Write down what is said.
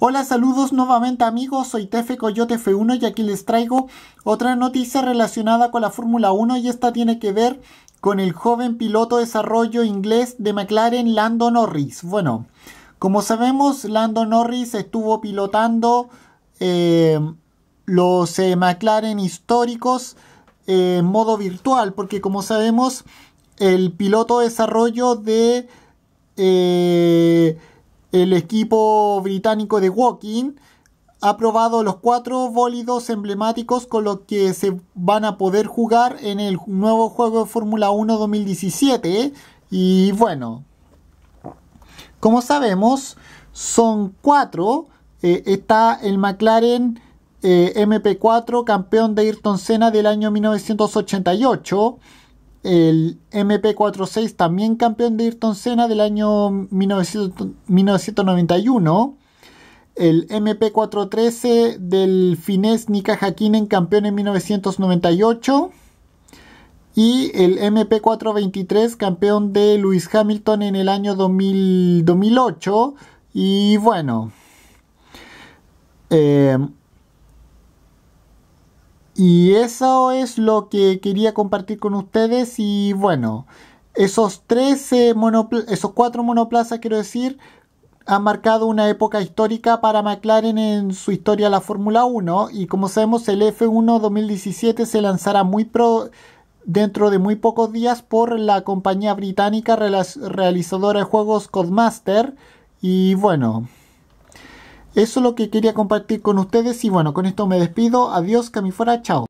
Hola, saludos nuevamente amigos, soy Tefe Coyote F1 y aquí les traigo otra noticia relacionada con la Fórmula 1 y esta tiene que ver con el joven piloto de desarrollo inglés de McLaren, Lando Norris. Bueno, como sabemos, Lando Norris estuvo pilotando eh, los eh, McLaren históricos eh, en modo virtual, porque como sabemos, el piloto de desarrollo de el equipo británico de Walking ha probado los cuatro bólidos emblemáticos con los que se van a poder jugar en el nuevo juego de Fórmula 1 2017. Y bueno, como sabemos, son cuatro. Eh, está el McLaren eh, MP4, campeón de Ayrton Senna del año 1988 el MP46, también campeón de Ayrton Senna del año 1991. El MP413 del finés Nika Hakkinen, campeón en 1998. Y el MP423, campeón de Lewis Hamilton en el año 2008. Y bueno. Eh, y eso es lo que quería compartir con ustedes y bueno, esos, 13 esos cuatro monoplazas, quiero decir, han marcado una época histórica para McLaren en su historia de la Fórmula 1 y como sabemos el F1 2017 se lanzará muy pro dentro de muy pocos días por la compañía británica realizadora de juegos Codemaster y bueno, eso es lo que quería compartir con ustedes y bueno, con esto me despido. Adiós, camifora, chao.